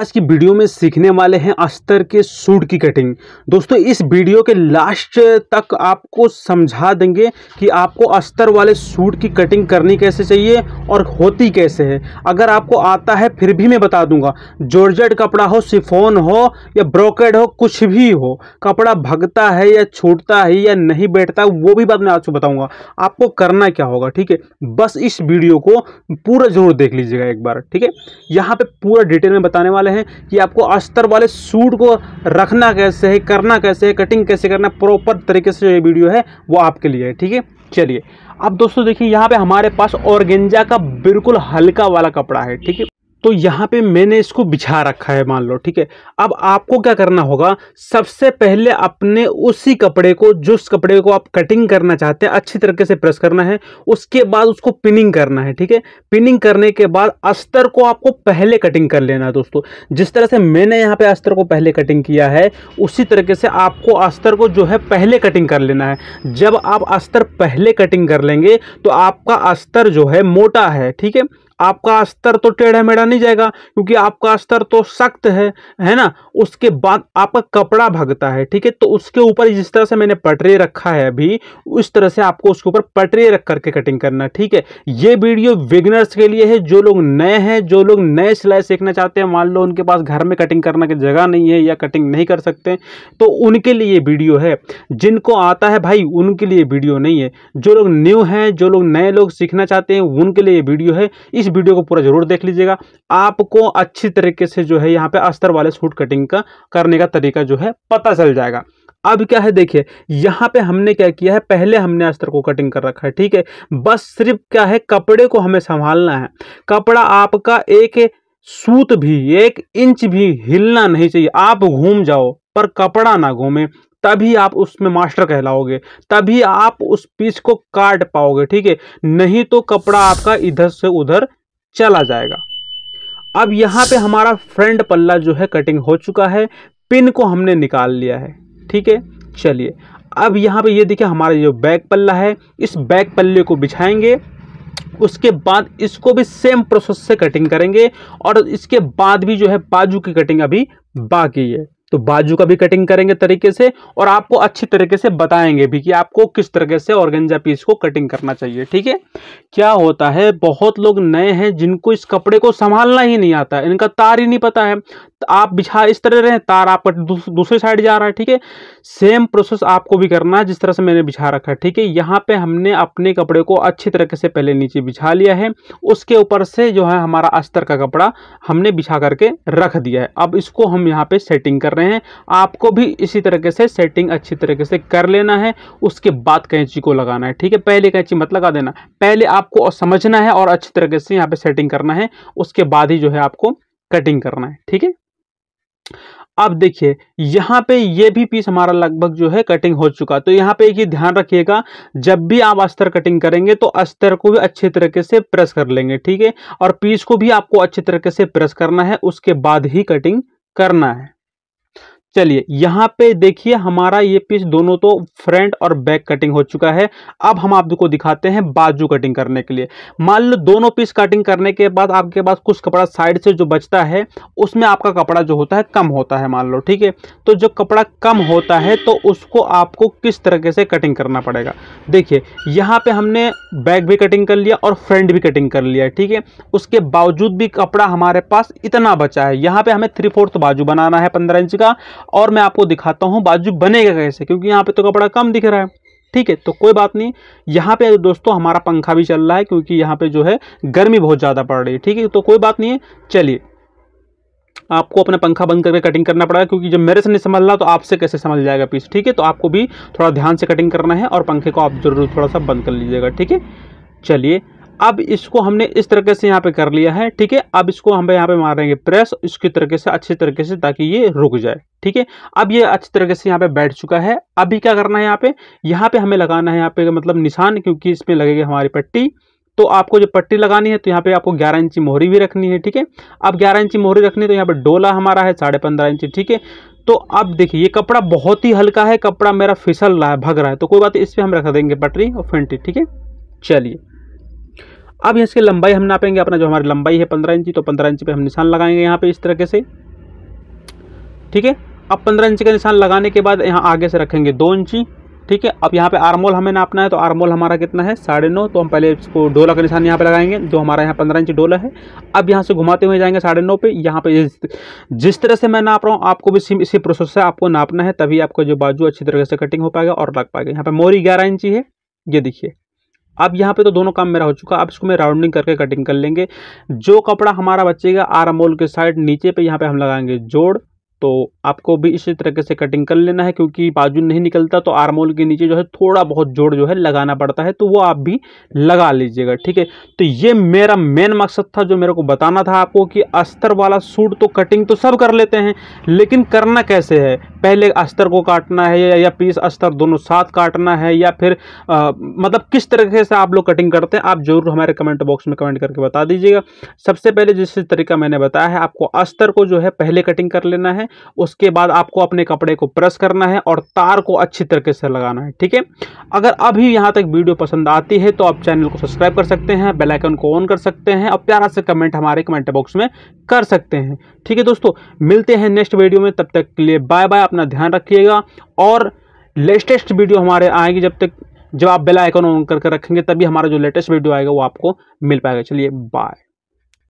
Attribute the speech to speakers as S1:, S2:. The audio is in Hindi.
S1: आज की वीडियो में सीखने वाले हैं अस्तर के सूट की कटिंग दोस्तों इस वीडियो के लास्ट तक आपको समझा देंगे कि आपको अस्तर वाले सूट की कटिंग करनी कैसे चाहिए और होती कैसे है अगर आपको आता है फिर भी मैं बता दूंगा जॉर्जेट कपड़ा हो सिफोन हो या ब्रोकेड हो कुछ भी हो कपड़ा भगता है या छूटता है या नहीं बैठता वो भी बाद में आपको बताऊँगा आपको करना क्या होगा ठीक है बस इस वीडियो को पूरा ज़रूर देख लीजिएगा एक बार ठीक है यहाँ पर पूरा डिटेल में बताने वाले हैं कि आपको अस्तर वाले सूट को रखना कैसे है करना कैसे है कटिंग कैसे करना प्रॉपर तरीके से ये वीडियो है वो आपके लिए है ठीक है चलिए अब दोस्तों देखिए यहाँ पे हमारे पास ऑर्गेंजा का बिल्कुल हल्का वाला कपड़ा है ठीक है तो यहाँ पे मैंने इसको बिछा रखा है मान लो ठीक है अब आपको क्या करना होगा सबसे पहले अपने उसी कपड़े को जिस कपड़े को आप कटिंग करना चाहते हैं अच्छी तरीके से प्रेस करना है उसके बाद उसको पिनिंग करना है ठीक है पिनिंग करने के बाद अस्तर को आपको पहले कटिंग कर लेना है दोस्तों जिस तरह से मैंने यहाँ पे अस्तर को पहले कटिंग किया है उसी तरीके से आपको अस्तर को जो है पहले कटिंग कर लेना है जब आप अस्तर पहले कटिंग कर लेंगे तो आपका अस्तर जो है मोटा है ठीक है आपका स्तर तो टेढ़ा मेढ़ा नहीं जाएगा क्योंकि आपका स्तर तो सख्त है है ना उसके बाद आपका कपड़ा भगता है ठीक है तो उसके ऊपर जिस तरह से मैंने पटरे रखा है अभी उस तरह से आपको उसके ऊपर पटरे रख करके कटिंग करना ठीक है ये वीडियो विगनर्स के लिए है जो लोग नए हैं जो लोग नए सिलाई सीखना चाहते हैं मान लो उनके पास घर में कटिंग करने की जगह नहीं है या कटिंग नहीं कर सकते तो उनके लिए वीडियो है जिनको आता है भाई उनके लिए वीडियो नहीं है जो लोग न्यू हैं जो लोग नए लोग सीखना चाहते हैं उनके लिए वीडियो है इस इस वीडियो को पूरा जरूर देख लीजिएगा आपको अच्छी तरीके से जो है यहाँ पे अस्तर वाले सूट कटिंग का करने का तरीका जो है पता चल जाएगा अब क्या है देखिए यहाँ पे हमने क्या किया है पहले हमने अस्तर को कटिंग कर रखा है ठीक है बस सिर्फ क्या है कपड़े को हमें संभालना है कपड़ा आपका एक सूत भी एक इंच भी हिलना नहीं चाहिए आप घूम जाओ पर कपड़ा ना घूमे तभी आप उसमें मास्टर कहलाओगे तभी आप उस पीस को काट पाओगे ठीक है नहीं तो कपड़ा आपका इधर से उधर चला जाएगा अब यहाँ पे हमारा फ्रंट पल्ला जो है कटिंग हो चुका है पिन को हमने निकाल लिया है ठीक है चलिए अब यहाँ पे ये देखिए हमारा जो बैक पल्ला है इस बैक पल्ले को बिछाएंगे उसके बाद इसको भी सेम प्रोसेस से कटिंग करेंगे और इसके बाद भी जो है बाजू की कटिंग अभी बाकी है तो बाजू का भी कटिंग करेंगे तरीके से और आपको अच्छी तरीके से बताएंगे भी कि आपको किस तरीके से ऑर्गेंजा पीस को कटिंग करना चाहिए ठीक है क्या होता है बहुत लोग नए हैं जिनको इस कपड़े को संभालना ही नहीं आता इनका तार ही नहीं पता है तो आप बिछा इस तरह रहे तार आपका दूसरी साइड जा रहा है ठीक है सेम प्रोसेस आपको भी करना है जिस तरह से मैंने बिछा रखा है ठीक है यहाँ पे हमने अपने कपड़े को अच्छी तरीके से पहले नीचे बिछा लिया है उसके ऊपर से जो है हमारा अस्तर का कपड़ा हमने बिछा करके रख दिया है अब इसको हम यहाँ पे सेटिंग कर रहे हैं आपको भी इसी तरीके से सेटिंग अच्छी तरीके से कर लेना है उसके बाद कैंची को लगाना है ठीक है पहले कैंची मत लगा देना पहले आपको समझना है और अच्छी तरीके से यहाँ पे सेटिंग करना है उसके बाद ही जो है आपको कटिंग करना है ठीक है अब देखिए यहाँ पे ये भी पीस हमारा लगभग जो है कटिंग हो चुका तो यहाँ पे एक ही ध्यान रखिएगा जब भी आप अस्तर कटिंग करेंगे तो अस्तर को भी अच्छे तरीके से प्रेस कर लेंगे ठीक है और पीस को भी आपको अच्छे तरीके से प्रेस करना है उसके बाद ही कटिंग करना है चलिए यहाँ पे देखिए हमारा ये पीस दोनों तो फ्रंट और बैक कटिंग हो चुका है अब हम आपको दिखाते हैं बाजू कटिंग करने के लिए मान लो दोनों पीस कटिंग करने के बाद आपके पास कुछ कपड़ा साइड से जो बचता है उसमें आपका कपड़ा जो होता है कम होता है मान लो ठीक है तो जो कपड़ा कम होता है तो उसको आपको किस तरीके से कटिंग करना पड़ेगा देखिए यहाँ पे हमने बैक भी कटिंग कर लिया और फ्रंट भी कटिंग कर लिया ठीक है उसके बावजूद भी कपड़ा हमारे पास इतना बचा है यहाँ पे हमें थ्री फोर्थ बाजू बनाना है पंद्रह इंच का और मैं आपको दिखाता हूँ बाजू बनेगा कैसे क्योंकि यहाँ पे तो कपड़ा कम दिख रहा है ठीक है तो कोई बात नहीं यहाँ पे दोस्तों हमारा पंखा भी चल रहा है क्योंकि यहाँ पे जो है गर्मी बहुत ज़्यादा पड़ रही है ठीक है तो कोई बात नहीं है चलिए आपको अपना पंखा बंद करके कटिंग करना पड़ेगा क्योंकि जब मेरे से नहीं समझ रहा तो आपसे कैसे समझ जाएगा पीस ठीक है तो आपको भी थोड़ा ध्यान से कटिंग करना है और पंखे को आप जरूर थोड़ा सा बंद कर लीजिएगा ठीक है चलिए अब इसको हमने इस तरीके से यहाँ पे कर लिया है ठीक है अब इसको हम यहाँ पे मारेंगे प्रेस इसकी तरीके से अच्छे तरीके से ताकि ये रुक जाए ठीक है अब ये अच्छी तरीके से यहाँ पे बैठ चुका है अभी क्या करना है यहाँ पे यहाँ पे हमें लगाना है यहाँ पे मतलब निशान क्योंकि इसमें लगेगी हमारी पट्टी तो आपको जो पट्टी लगानी है तो यहाँ पे आपको 11 इंची मोहरी भी रखनी है ठीक है अब 11 इंची मोहरी रखनी है तो यहाँ पे डोला हमारा है साढ़े पंद्रह इंची ठीक है तो अब देखिए ये कपड़ा बहुत ही हल्का है कपड़ा मेरा फिसल रहा है भग रहा है तो कोई बात इस पर हम रख देंगे पटरी और फेंटी ठीक है चलिए अब इसकी लंबाई हम नापेंगे अपना जो हमारी लंबाई है पंद्रह इंची तो पंद्रह इंची पे हम निशान लगाएंगे यहाँ पे इस तरीके से ठीक है अब पंद्रह इंच का निशान लगाने के बाद यहाँ आगे से रखेंगे दो इंची ठीक है अब यहाँ पे आरमोल हमें नापना है तो आरमोल हमारा कितना है साढ़े नौ तो हम पहले इसको डोला का निशान यहाँ पे लगाएंगे जो हमारा यहाँ पंद्रह इंच डोला है अब यहाँ से घुमाते हुए जाएंगे साढ़े नौ पे यहाँ पे जिस, तरह से मैं नाप रहा हूँ आपको भी सिम इसी प्रोसेस से आपको नापना है तभी आपको जो बाजू अच्छी तरह से कटिंग हो पाएगा और लग पाएगा यहाँ पर मोरी ग्यारह इंची है ये देखिए अब यहाँ पे तो दोनों काम मेरा हो चुका अब इसको मैं राउंडिंग करके कटिंग कर लेंगे जो कपड़ा हमारा बचेगा आरामोल के साइड नीचे पे यहाँ पे हम लगाएंगे जोड़ तो आपको भी इसी तरीके से कटिंग कर लेना है क्योंकि बाजू नहीं निकलता तो आरमोल के नीचे जो है थोड़ा बहुत जोड़ जो है लगाना पड़ता है तो वो आप भी लगा लीजिएगा ठीक है तो ये मेरा मेन मकसद था जो मेरे को बताना था आपको कि अस्तर वाला सूट तो कटिंग तो सब कर लेते हैं लेकिन करना कैसे है पहले अस्तर को काटना है या पीस अस्तर दोनों साथ काटना है या फिर आ, मतलब किस तरीके से आप लोग कटिंग करते हैं आप ज़रूर हमारे कमेंट बॉक्स में कमेंट करके बता दीजिएगा सबसे पहले जिस तरीका मैंने बताया है आपको अस्तर को जो है पहले कटिंग कर लेना है उसके बाद आपको अपने कपड़े को प्रेस करना है और तार को अच्छी तरीके से लगाना है ठीक है अगर अभी यहाँ तक वीडियो पसंद आती है तो आप चैनल को सब्सक्राइब कर सकते हैं बेलाइकन को ऑन कर सकते हैं और प्यारा से कमेंट हमारे कमेंट बॉक्स में कर सकते हैं ठीक है दोस्तों मिलते हैं नेक्स्ट वीडियो में तब तक के लिए बाय बाय अपना ध्यान रखिएगा और लेटेस्ट वीडियो हमारे आएंगे जब तक जब आप बेल आइकन ऑन करके रखेंगे तभी हमारा जो लेटेस्ट वीडियो आएगा वो आपको मिल पाएगा चलिए बाय